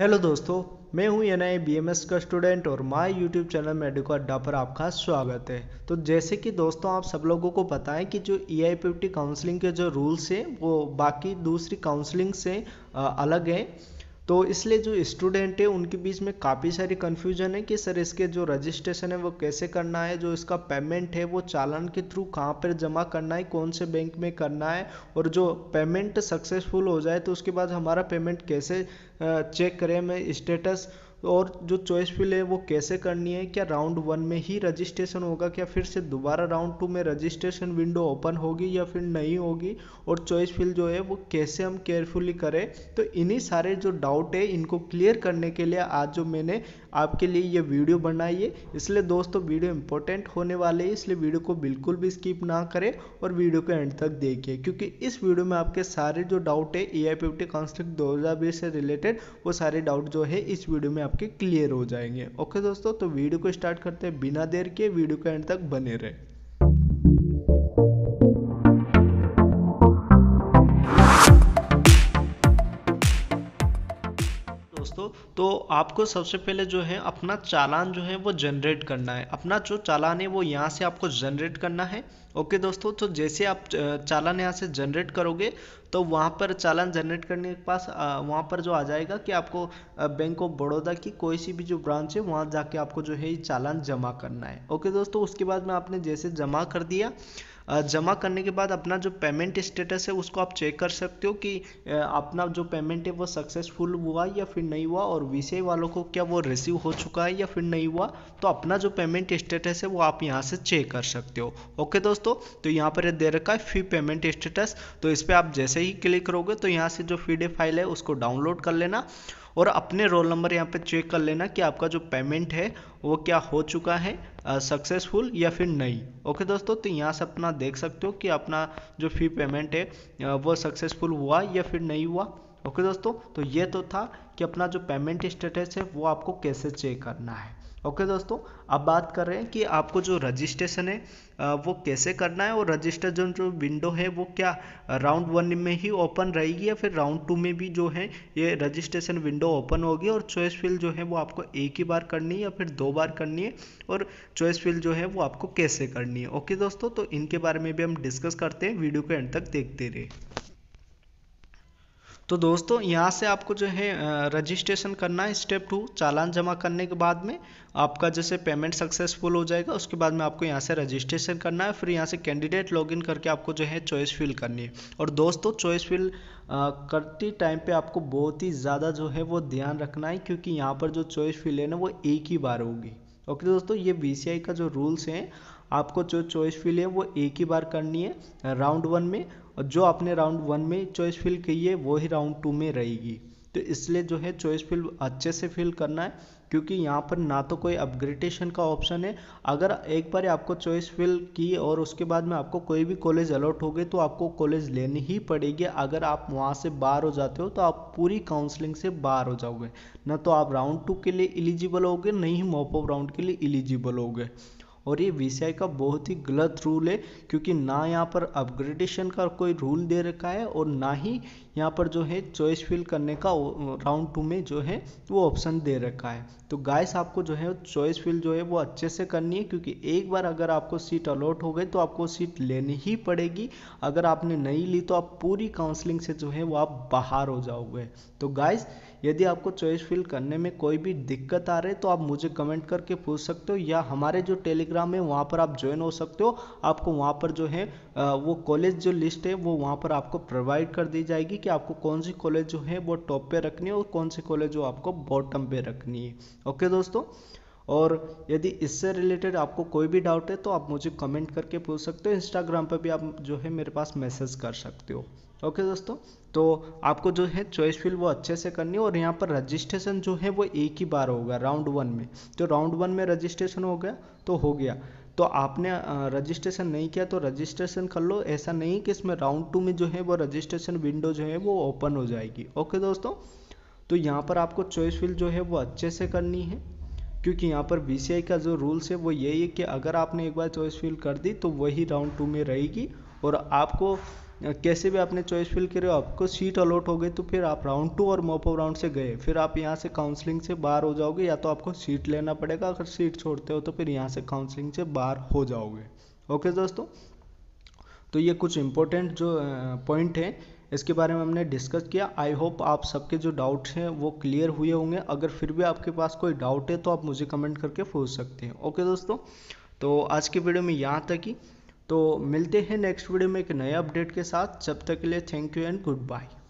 hello दोस्तों मैं हूं एन आई बी का स्टूडेंट और माय यूट्यूब चैनल में अड्डा पर आपका स्वागत है तो जैसे कि दोस्तों आप सब लोगों को पता है कि जो ई आई काउंसलिंग के जो रूल्स हैं वो बाकी दूसरी काउंसलिंग से अलग हैं तो इसलिए जो स्टूडेंट है उनके बीच में काफ़ी सारी कन्फ्यूजन है कि सर इसके जो रजिस्ट्रेशन है वो कैसे करना है जो इसका पेमेंट है वो चालान के थ्रू कहाँ पर जमा करना है कौन से बैंक में करना है और जो पेमेंट सक्सेसफुल हो जाए तो उसके बाद हमारा पेमेंट कैसे चेक करें मैं स्टेटस और जो चॉइस फिल है वो कैसे करनी है क्या राउंड वन में ही रजिस्ट्रेशन होगा क्या फिर से दोबारा राउंड टू में रजिस्ट्रेशन विंडो ओपन होगी या फिर नहीं होगी और चॉइस फिल जो है वो कैसे हम केयरफुली करें तो इन्हीं सारे जो डाउट है इनको क्लियर करने के लिए आज जो मैंने आपके लिए ये वीडियो बनाइए इसलिए दोस्तों वीडियो इंपॉर्टेंट होने वाले है इसलिए वीडियो को बिल्कुल भी स्किप ना करें और वीडियो को एंड तक देखिए क्योंकि इस वीडियो में आपके सारे जो डाउट है ए आई पी कॉन्स्टेंट दो से रिलेटेड वो सारे डाउट जो है इस वीडियो में आपके क्लियर हो जाएंगे ओके दोस्तों तो वीडियो को स्टार्ट करते हैं बिना देर के वीडियो के एंड तक बने रहे दोस्तों तो आपको सबसे पहले जो है अपना चालान जो है वो जनरेट करना है अपना जो चालान है वो यहाँ से आपको जनरेट करना है ओके दोस्तों तो जैसे आप चालान यहाँ से जनरेट करोगे तो वहाँ पर चालान जनरेट करने के पास वहाँ पर जो आ जाएगा कि आपको बैंक ऑफ बड़ौदा की कोई सी भी जो ब्रांच है वहाँ जाके आपको जो है चालान जमा करना है ओके दोस्तों उसके बाद में आपने जैसे जमा कर दिया जमा करने के बाद अपना जो पेमेंट स्टेटस है उसको आप चेक कर सकते हो कि अपना जो पेमेंट है वो सक्सेसफुल हुआ या फिर नहीं हुआ और वी वालों को क्या वो रिसीव हो चुका है या फिर नहीं हुआ तो अपना जो पेमेंट स्टेटस है वो आप यहाँ से चेक कर सकते हो ओके दोस्तों तो यहाँ पर दे रखा है फी पेमेंट स्टेटस तो इस पर आप जैसे ही क्लिक करोगे तो यहाँ से जो फीडे फाइल है उसको डाउनलोड कर लेना और अपने रोल नंबर यहाँ पे चेक कर लेना कि आपका जो पेमेंट है वो क्या हो चुका है सक्सेसफुल या फिर नहीं ओके दोस्तों तो यहाँ से अपना देख सकते हो कि अपना जो फी पेमेंट है वो सक्सेसफुल हुआ या फिर नहीं हुआ ओके दोस्तों तो ये तो था कि अपना जो पेमेंट स्टेटस है वो आपको कैसे चेक करना है ओके दोस्तों अब बात कर रहे हैं कि आपको जो रजिस्ट्रेशन है वो कैसे करना है और रजिस्टर जो विंडो है वो क्या राउंड वन में ही ओपन रहेगी या फिर राउंड टू में भी जो है ये रजिस्ट्रेशन विंडो ओपन होगी और चॉइस फिल जो है वो आपको एक ही बार करनी है या फिर दो बार करनी है और चॉइस फिल जो है वो आपको कैसे करनी है ओके दोस्तों तो इनके बारे में भी हम डिस्कस करते हैं वीडियो को एंड तक देखते रहे तो दोस्तों यहाँ से आपको जो है रजिस्ट्रेशन करना है स्टेप टू चालान जमा करने के बाद में आपका जैसे पेमेंट सक्सेसफुल हो जाएगा उसके बाद में आपको यहाँ से रजिस्ट्रेशन करना है फिर यहाँ से कैंडिडेट लॉगिन करके आपको जो है चॉइस फिल करनी है और दोस्तों चॉइस फिल करते टाइम पे आपको बहुत ही ज़्यादा जो है वो ध्यान रखना है क्योंकि यहाँ पर जो चॉइस फिल है ना वो एक ही बार होगी ओके दोस्तों ये बी का जो रूल्स हैं आपको जो चॉइस फिल है वो एक ही बार करनी है राउंड वन में और जो आपने राउंड वन में चॉइस फिल की है वो ही राउंड टू में रहेगी तो इसलिए जो है चॉइस फिल अच्छे से फिल करना है क्योंकि यहाँ पर ना तो कोई अपग्रेडेशन का ऑप्शन है अगर एक बार आपको चॉइस फिल की और उसके बाद में आपको कोई भी कॉलेज अलॉट हो गए तो आपको कॉलेज लेनी ही पड़ेगी अगर आप वहाँ से बाहर हो जाते हो तो आप पूरी काउंसलिंग से बाहर हो जाओगे ना तो आप राउंड टू के लिए इलिजिबल होगे नहीं ही मॉपअप राउंड के लिए हो होगे और ये वी का बहुत ही गलत रूल है क्योंकि ना यहाँ पर अपग्रेडेशन का कोई रूल दे रखा है और ना ही यहाँ पर जो है चॉइस फिल करने का राउंड टू में जो है वो ऑप्शन दे रखा है तो गाइस आपको जो है चॉइस फिल जो है वो अच्छे से करनी है क्योंकि एक बार अगर आपको सीट अलॉट हो गई तो आपको सीट लेनी ही पड़ेगी अगर आपने नहीं ली तो आप पूरी काउंसलिंग से जो है वो आप बाहर हो जाओगे तो गाइस यदि आपको चॉइस फिल करने में कोई भी दिक्कत आ रही है तो आप मुझे कमेंट करके पूछ सकते हो या हमारे जो टेलीग्राम है वहाँ पर आप ज्वाइन हो सकते हो आपको वहाँ पर जो है वो कॉलेज जो लिस्ट है वो वहाँ पर आपको प्रोवाइड कर दी जाएगी कि आपको कौन सी कॉलेज जो है वो टॉप पे रखनी है और कौन सी कॉलेज जो आपको बॉटम पे रखनी है ओके दोस्तों और यदि इससे रिलेटेड आपको कोई भी डाउट है तो आप मुझे कमेंट करके पूछ सकते हो इंस्टाग्राम पर भी आप जो है मेरे पास मैसेज कर सकते हो ओके दोस्तों तो आपको जो है चॉइस फिल वो अच्छे से करनी है और यहाँ पर रजिस्ट्रेशन जो है वो एक ही बार होगा राउंड वन में तो राउंड वन में रजिस्ट्रेशन हो गया तो हो गया तो आपने रजिस्ट्रेशन नहीं किया तो रजिस्ट्रेशन कर लो ऐसा नहीं कि इसमें राउंड टू में जो है वो रजिस्ट्रेशन विंडो जो है वो ओपन हो जाएगी ओके दोस्तों तो यहाँ पर आपको चॉइस फिल जो है वो अच्छे से करनी है क्योंकि यहाँ पर बी का जो रूल्स है वो यही है कि अगर आपने एक बार चॉइस फिल कर दी तो वही राउंड टू में रहेगी और आपको कैसे भी आपने चॉइस फिल हो आपको सीट अलॉट हो गई तो फिर आप राउंड टू और मोपो राउंड से गए फिर आप यहाँ से काउंसलिंग से बाहर हो जाओगे या तो आपको सीट लेना पड़ेगा अगर सीट छोड़ते हो तो फिर यहाँ से काउंसलिंग से बाहर हो जाओगे ओके दोस्तों तो ये कुछ इम्पोर्टेंट जो पॉइंट है इसके बारे में हमने डिस्कस किया आई होप आप सबके जो डाउट्स हैं वो क्लियर हुए होंगे अगर फिर भी आपके पास कोई डाउट है तो आप मुझे कमेंट करके पूछ सकते हैं ओके दोस्तों तो आज की वीडियो में यहाँ तक ही तो मिलते हैं नेक्स्ट वीडियो में एक नए अपडेट के साथ जब तक के लिए thank you and good bye